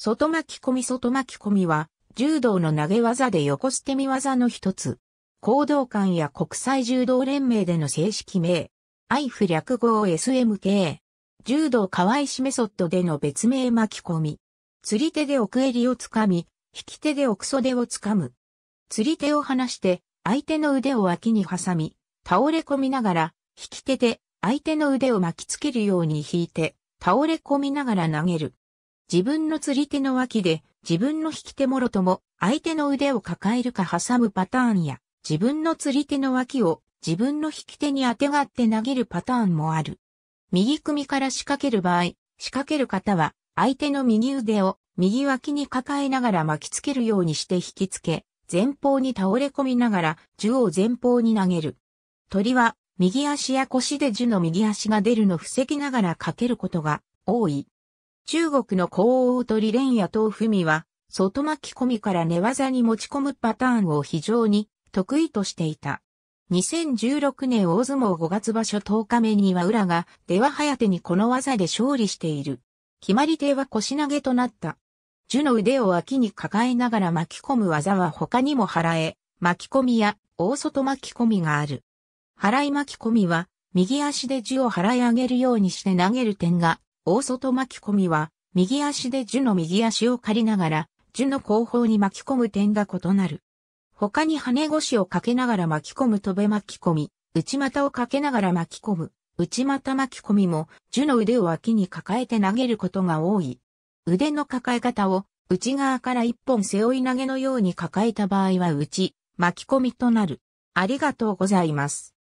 外巻き込み外巻き込みは、柔道の投げ技で横捨て身技の一つ。行動館や国際柔道連盟での正式名。IF 略語を SMK。柔道河合しメソッドでの別名巻き込み。釣り手で奥襟をつかみ、引き手で奥袖をつかむ。釣り手を離して、相手の腕を脇に挟み、倒れ込みながら、引き手で相手の腕を巻きつけるように引いて、倒れ込みながら投げる。自分の釣り手の脇で自分の引き手もろとも相手の腕を抱えるか挟むパターンや自分の釣り手の脇を自分の引き手に当てがって投げるパターンもある。右組から仕掛ける場合、仕掛ける方は相手の右腕を右脇に抱えながら巻きつけるようにして引きつけ、前方に倒れ込みながら銃を前方に投げる。鳥は右足や腰で銃の右足が出るのを防ぎながらかけることが多い。中国の高王鳥連野党文は、外巻き込みから寝技に持ち込むパターンを非常に得意としていた。2016年大相撲5月場所10日目には裏が、出は早手にこの技で勝利している。決まり手は腰投げとなった。樹の腕を脇に抱えながら巻き込む技は他にも払え、巻き込みや大外巻き込みがある。払い巻き込みは、右足で樹を払い上げるようにして投げる点が大外巻き込みは、右足で樹の右足を借りながら、樹の後方に巻き込む点が異なる。他に羽腰をかけながら巻き込む飛べ巻き込み、内股をかけながら巻き込む、内股巻き込みも、樹の腕を脇に抱えて投げることが多い。腕の抱え方を、内側から一本背負い投げのように抱えた場合は内、巻き込みとなる。ありがとうございます。